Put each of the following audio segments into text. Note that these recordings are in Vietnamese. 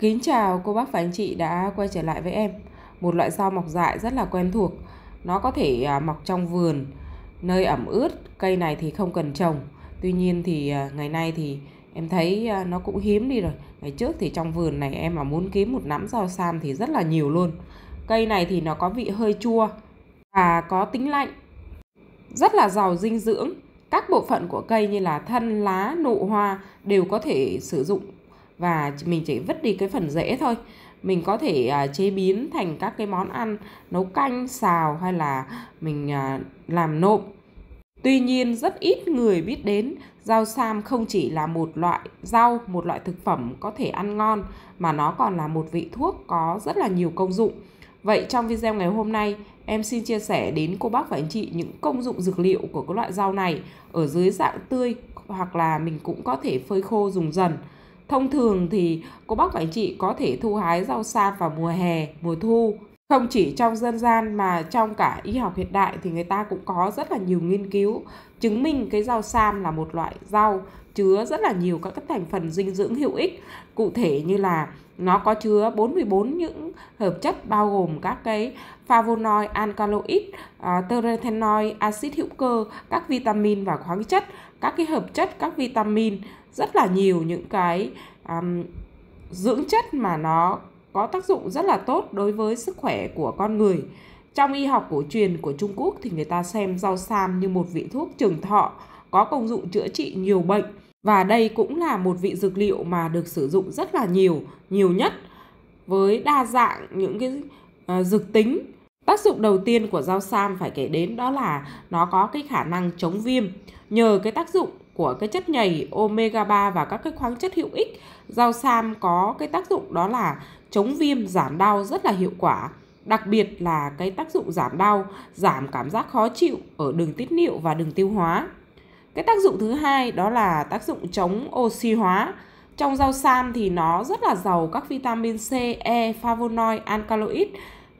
Kính chào cô bác và anh chị đã quay trở lại với em Một loại rau mọc dại rất là quen thuộc Nó có thể à, mọc trong vườn, nơi ẩm ướt Cây này thì không cần trồng Tuy nhiên thì à, ngày nay thì em thấy à, nó cũng hiếm đi rồi Ngày trước thì trong vườn này em mà muốn kiếm một nắm rau sam thì rất là nhiều luôn Cây này thì nó có vị hơi chua và có tính lạnh Rất là giàu dinh dưỡng các bộ phận của cây như là thân, lá, nụ hoa đều có thể sử dụng và mình chỉ vứt đi cái phần rễ thôi mình có thể uh, chế biến thành các cái món ăn nấu canh xào hay là mình uh, làm nộm tuy nhiên rất ít người biết đến rau sam không chỉ là một loại rau một loại thực phẩm có thể ăn ngon mà nó còn là một vị thuốc có rất là nhiều công dụng vậy trong video ngày hôm nay em xin chia sẻ đến cô bác và anh chị những công dụng dược liệu của các loại rau này ở dưới dạng tươi hoặc là mình cũng có thể phơi khô dùng dần Thông thường thì cô bác và anh chị có thể thu hái rau sa vào mùa hè, mùa thu. Không chỉ trong dân gian mà trong cả y học hiện đại thì người ta cũng có rất là nhiều nghiên cứu chứng minh cái rau sam là một loại rau chứa rất là nhiều các thành phần dinh dưỡng hữu ích. Cụ thể như là nó có chứa 44 những hợp chất bao gồm các cái flavonoid, alkaloid, uh, à, terethenoid, axit hữu cơ, các vitamin và khoáng chất, các cái hợp chất các vitamin rất là nhiều những cái um, dưỡng chất mà nó có tác dụng rất là tốt đối với sức khỏe của con người trong y học cổ truyền của Trung Quốc thì người ta xem rau sam như một vị thuốc trường thọ có công dụng chữa trị nhiều bệnh và đây cũng là một vị dược liệu mà được sử dụng rất là nhiều, nhiều nhất với đa dạng những cái ờ, dược tính. Tác dụng đầu tiên của rau sam phải kể đến đó là nó có cái khả năng chống viêm. Nhờ cái tác dụng của cái chất nhầy omega 3 và các cái khoáng chất hữu ích. Rau sam có cái tác dụng đó là chống viêm, giảm đau rất là hiệu quả. Đặc biệt là cái tác dụng giảm đau, giảm cảm giác khó chịu ở đường tiết niệu và đường tiêu hóa. Cái tác dụng thứ hai đó là tác dụng chống oxy hóa. Trong rau sam thì nó rất là giàu các vitamin C, E, flavonoid, alkaloid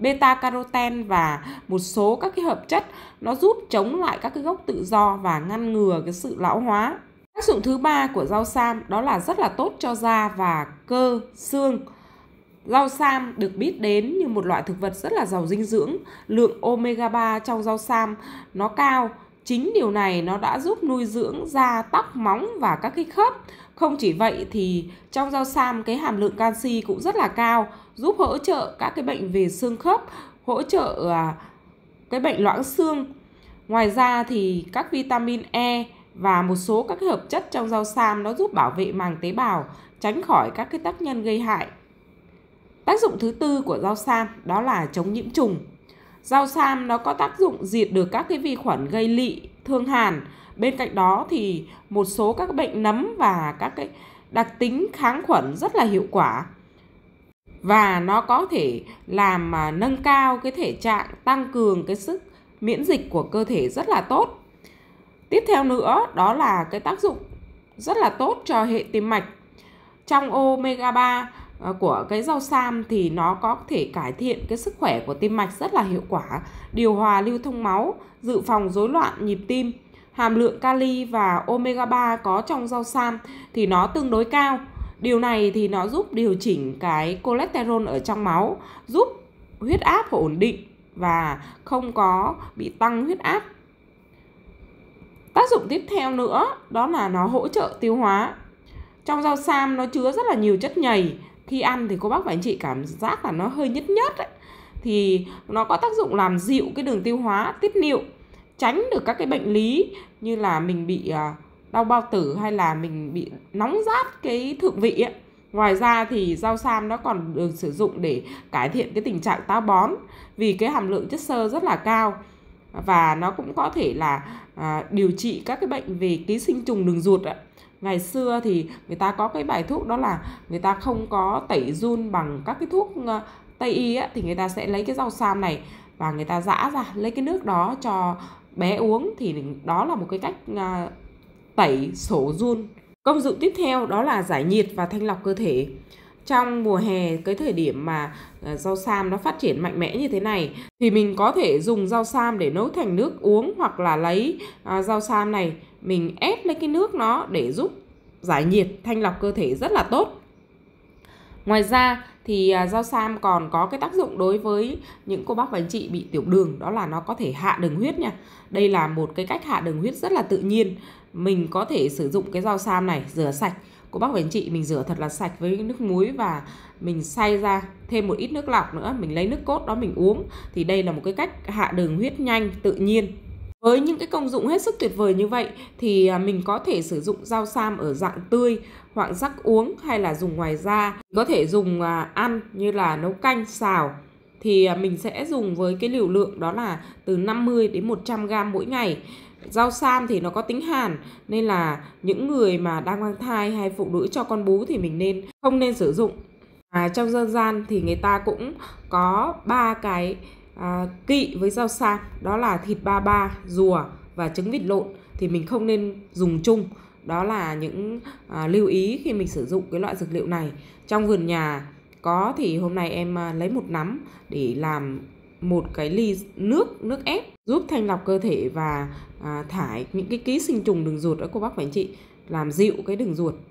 beta carotene và một số các cái hợp chất nó giúp chống lại các cái gốc tự do và ngăn ngừa cái sự lão hóa. Tác dụng thứ ba của rau sam đó là rất là tốt cho da và cơ xương. Rau sam được biết đến như một loại thực vật rất là giàu dinh dưỡng, lượng omega 3 trong rau sam nó cao chính điều này nó đã giúp nuôi dưỡng da tóc móng và các cái khớp không chỉ vậy thì trong rau sam cái hàm lượng canxi cũng rất là cao giúp hỗ trợ các cái bệnh về xương khớp hỗ trợ à, cái bệnh loãng xương ngoài ra thì các vitamin E và một số các cái hợp chất trong rau sam nó giúp bảo vệ màng tế bào tránh khỏi các cái tác nhân gây hại tác dụng thứ tư của rau sam đó là chống nhiễm trùng Rau sam nó có tác dụng diệt được các cái vi khuẩn gây lị, thương hàn. Bên cạnh đó thì một số các bệnh nấm và các cái đặc tính kháng khuẩn rất là hiệu quả. Và nó có thể làm mà nâng cao cái thể trạng, tăng cường cái sức miễn dịch của cơ thể rất là tốt. Tiếp theo nữa đó là cái tác dụng rất là tốt cho hệ tim mạch. Trong omega 3 Ờ, của cái rau sam thì nó có thể cải thiện cái sức khỏe của tim mạch rất là hiệu quả, điều hòa lưu thông máu, dự phòng rối loạn nhịp tim. Hàm lượng kali và omega 3 có trong rau sam thì nó tương đối cao. Điều này thì nó giúp điều chỉnh cái cholesterol ở trong máu, giúp huyết áp ổn định và không có bị tăng huyết áp. Tác dụng tiếp theo nữa đó là nó hỗ trợ tiêu hóa. Trong rau sam nó chứa rất là nhiều chất nhầy khi ăn thì cô bác và anh chị cảm giác là nó hơi nhất nhất ấy. thì nó có tác dụng làm dịu cái đường tiêu hóa tiết niệu tránh được các cái bệnh lý như là mình bị à, đau bao tử hay là mình bị nóng rát cái thượng vị ấy. Ngoài ra thì rau sam nó còn được sử dụng để cải thiện cái tình trạng táo bón vì cái hàm lượng chất xơ rất là cao và nó cũng có thể là à, điều trị các cái bệnh về ký sinh trùng đường ruột ạ ngày xưa thì người ta có cái bài thuốc đó là người ta không có tẩy run bằng các cái thuốc ờ, tây y á, thì người ta sẽ lấy cái rau sam này và người ta giã ra lấy cái nước đó cho bé uống thì đó là một cái cách ờ, tẩy sổ run công dụng tiếp theo đó là giải nhiệt và thanh lọc cơ thể trong mùa hè cái thời điểm mà ờ, rau sam nó phát triển mạnh mẽ như thế này thì mình có thể dùng rau sam để nấu thành nước uống hoặc là lấy rau sam này mình ép lấy cái nước nó để giúp giải nhiệt thanh lọc cơ thể rất là tốt ngoài ra thì à, rau sam còn có cái tác dụng đối với những cô bác và anh chị bị tiểu đường đó là nó có thể hạ đường huyết nha đây là một cái cách hạ đường huyết rất là tự nhiên mình có thể sử dụng cái rau sam này rửa sạch cô bác và anh chị mình rửa thật là sạch với nước muối và mình xay ra thêm một ít nước lọc nữa mình lấy nước cốt đó mình uống thì đây là một cái cách hạ đường huyết nhanh tự nhiên với những cái công dụng hết sức tuyệt vời như vậy thì à, mình có thể sử dụng rau sam ở dạng tươi hoặc rắc uống hay là dùng ngoài da. Có thể dùng à, ăn như là nấu canh, xào thì à, mình sẽ dùng với cái liều lượng đó là từ 50 đến 100 g mỗi ngày. Rau sam thì nó có tính hàn nên là những người mà đang mang thai hay phụ nữ cho con bú thì mình nên không nên sử dụng. À, trong dân gian thì người ta cũng có ba cái à, kỵ với rau sạc đó là thịt ba ba, rùa và trứng vịt lộn thì mình không nên dùng chung. Đó là những à, lưu ý khi mình sử dụng cái loại dược liệu này. Trong vườn nhà có thì hôm nay em à, lấy một nắm để làm một cái ly nước nước ép giúp thanh lọc cơ thể và à, thải những cái ký sinh trùng đường ruột đó cô bác và anh chị làm dịu cái đường ruột